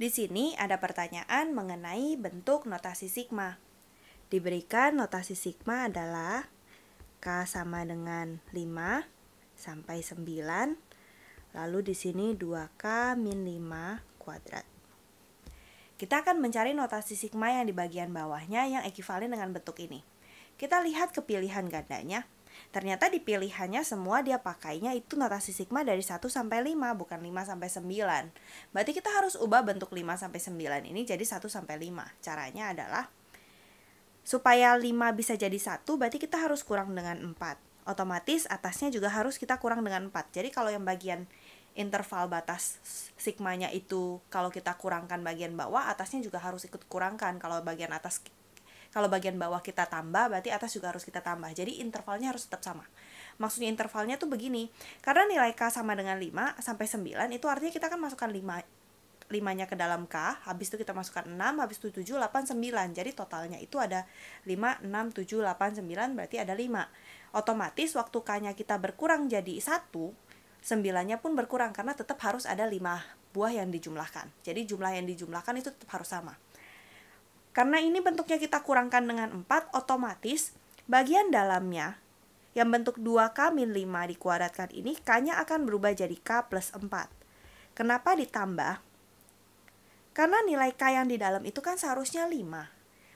Di sini ada pertanyaan mengenai bentuk notasi sigma. Diberikan notasi sigma adalah K sama dengan 5 sampai 9. Lalu di sini 2K min 5 kuadrat. Kita akan mencari notasi sigma yang di bagian bawahnya yang ekivalen dengan bentuk ini. Kita lihat kepilihan gandanya. Ternyata di pilihannya semua dia pakainya itu notasi sigma dari 1 sampai 5, bukan 5 sampai 9. Berarti kita harus ubah bentuk 5 sampai 9 ini jadi 1 sampai 5. Caranya adalah supaya 5 bisa jadi 1 berarti kita harus kurang dengan 4. Otomatis atasnya juga harus kita kurang dengan 4. Jadi kalau yang bagian interval batas sigmanya itu kalau kita kurangkan bagian bawah atasnya juga harus ikut kurangkan kalau bagian atas kalau bagian bawah kita tambah, berarti atas juga harus kita tambah. Jadi intervalnya harus tetap sama. Maksudnya intervalnya tuh begini. Karena nilai K sama dengan 5 sampai 9, itu artinya kita kan masukkan 5 5-nya ke dalam K, habis itu kita masukkan 6, habis itu 7, 8, 9. Jadi totalnya itu ada 5, 6, 7, 8, 9, berarti ada 5. Otomatis waktu K-nya kita berkurang jadi 1, 9-nya pun berkurang karena tetap harus ada 5 buah yang dijumlahkan. Jadi jumlah yang dijumlahkan itu tetap harus sama. Karena ini bentuknya kita kurangkan dengan 4, otomatis bagian dalamnya yang bentuk 2K min 5 dikuadratkan ini, K-nya akan berubah jadi K plus 4. Kenapa ditambah? Karena nilai K yang di dalam itu kan seharusnya 5.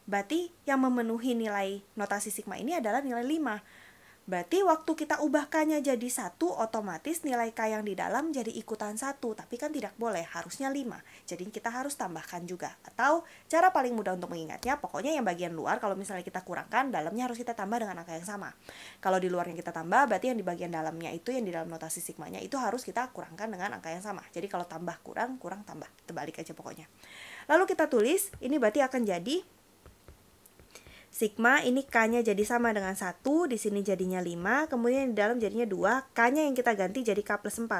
Berarti yang memenuhi nilai notasi sigma ini adalah nilai 5. Berarti waktu kita ubahkannya jadi satu, otomatis nilai K yang di dalam jadi ikutan satu, tapi kan tidak boleh, harusnya 5. Jadi kita harus tambahkan juga. Atau cara paling mudah untuk mengingatnya, pokoknya yang bagian luar kalau misalnya kita kurangkan, dalamnya harus kita tambah dengan angka yang sama. Kalau di luarnya kita tambah, berarti yang di bagian dalamnya itu, yang di dalam notasi sigma-nya itu harus kita kurangkan dengan angka yang sama. Jadi kalau tambah kurang, kurang tambah, terbalik aja pokoknya. Lalu kita tulis, ini berarti akan jadi Sigma ini K-nya jadi sama dengan 1, di sini jadinya 5, kemudian di dalam jadinya 2, K-nya yang kita ganti jadi K plus 4.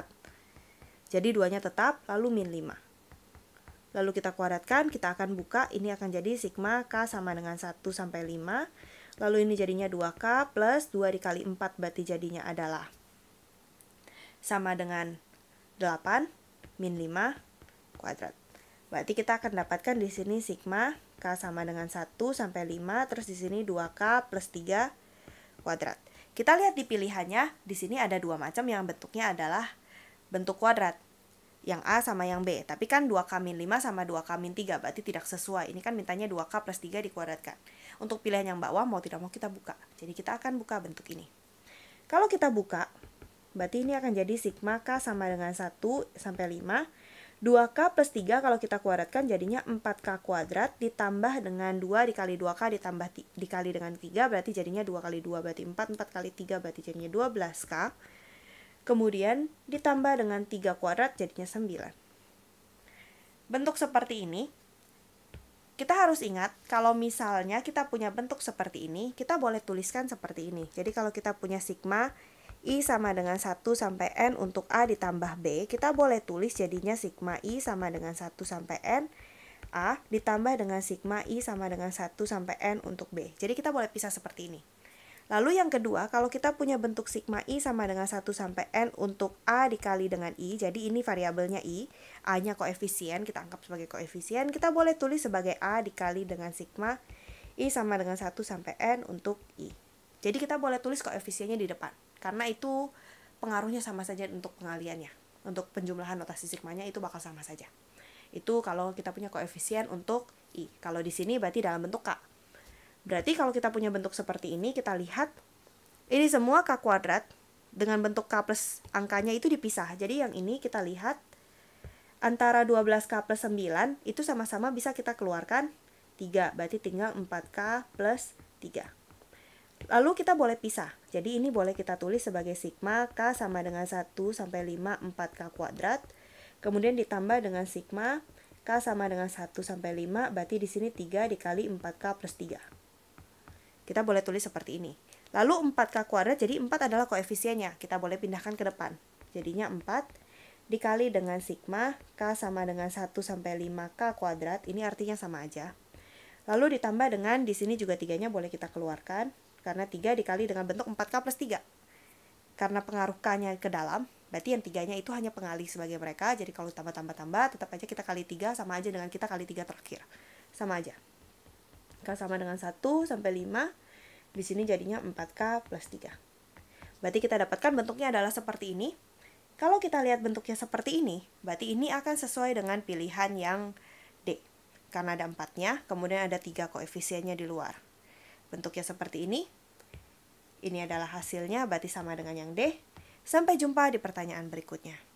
Jadi duanya tetap, lalu min 5. Lalu kita kuadratkan, kita akan buka, ini akan jadi sigma K sama dengan 1 sampai 5. Lalu ini jadinya 2K plus 2 dikali 4 berarti jadinya adalah sama dengan 8 min 5 kuadrat. Berarti kita akan dapatkan di sini sigma K sama dengan 1 sampai 5, terus di sini 2K plus 3 kuadrat. Kita lihat di pilihannya, di sini ada dua macam yang bentuknya adalah bentuk kuadrat. Yang A sama yang B, tapi kan 2K min 5 sama 2K min 3, berarti tidak sesuai. Ini kan mintanya 2K plus 3 dikuadratkan. Untuk pilihan yang bawah, mau tidak mau kita buka. Jadi kita akan buka bentuk ini. Kalau kita buka, berarti ini akan jadi sigma K sama dengan 1 sampai 5, 2K plus 3 kalau kita kuadratkan jadinya 4K kuadrat ditambah dengan 2 dikali 2K ditambah di, dikali dengan 3 berarti jadinya 2 kali 2 berarti 4, 4 kali 3 berarti jadinya 12K. Kemudian ditambah dengan 3 kuadrat jadinya 9. Bentuk seperti ini kita harus ingat kalau misalnya kita punya bentuk seperti ini, kita boleh tuliskan seperti ini. Jadi kalau kita punya sigma I sama dengan 1 sampai N untuk A ditambah B, kita boleh tulis jadinya sigma I sama dengan 1 sampai N A ditambah dengan sigma I sama dengan 1 sampai N untuk B. Jadi kita boleh pisah seperti ini. Lalu yang kedua, kalau kita punya bentuk sigma I sama dengan 1 sampai N untuk A dikali dengan I, jadi ini variabelnya I, A-nya koefisien, kita anggap sebagai koefisien, kita boleh tulis sebagai A dikali dengan sigma I sama dengan 1 sampai N untuk I. Jadi kita boleh tulis koefisiennya di depan karena itu pengaruhnya sama saja untuk pengaliannya untuk penjumlahan notasi sigmanya itu bakal sama saja itu kalau kita punya koefisien untuk i kalau di sini berarti dalam bentuk k berarti kalau kita punya bentuk seperti ini kita lihat ini semua k kuadrat dengan bentuk k plus angkanya itu dipisah jadi yang ini kita lihat antara 12k plus 9 itu sama-sama bisa kita keluarkan 3 berarti tinggal 4k plus 3 Lalu kita boleh pisah. Jadi ini boleh kita tulis sebagai sigma K sama dengan 1 sampai 5 4K kuadrat. Kemudian ditambah dengan sigma K sama dengan 1 sampai 5 berarti di sini 3 dikali 4K plus 3. Kita boleh tulis seperti ini. Lalu 4K kuadrat jadi 4 adalah koefisiennya. Kita boleh pindahkan ke depan. Jadinya 4 dikali dengan sigma K sama dengan 1 sampai 5K kuadrat, ini artinya sama aja. Lalu ditambah dengan di sini juga tiganya boleh kita keluarkan karena 3 dikali dengan bentuk 4K plus 3. Karena pengaruh K-nya ke dalam, berarti yang tiganya itu hanya pengali sebagai mereka, jadi kalau tambah-tambah-tambah, tetap aja kita kali 3 sama aja dengan kita kali 3 terakhir. Sama aja. K sama dengan 1 sampai 5, di sini jadinya 4K plus 3. Berarti kita dapatkan bentuknya adalah seperti ini. Kalau kita lihat bentuknya seperti ini, berarti ini akan sesuai dengan pilihan yang D. Karena ada empatnya, kemudian ada tiga koefisiennya di luar. Bentuknya seperti ini. Ini adalah hasilnya, berarti sama dengan yang D. Sampai jumpa di pertanyaan berikutnya.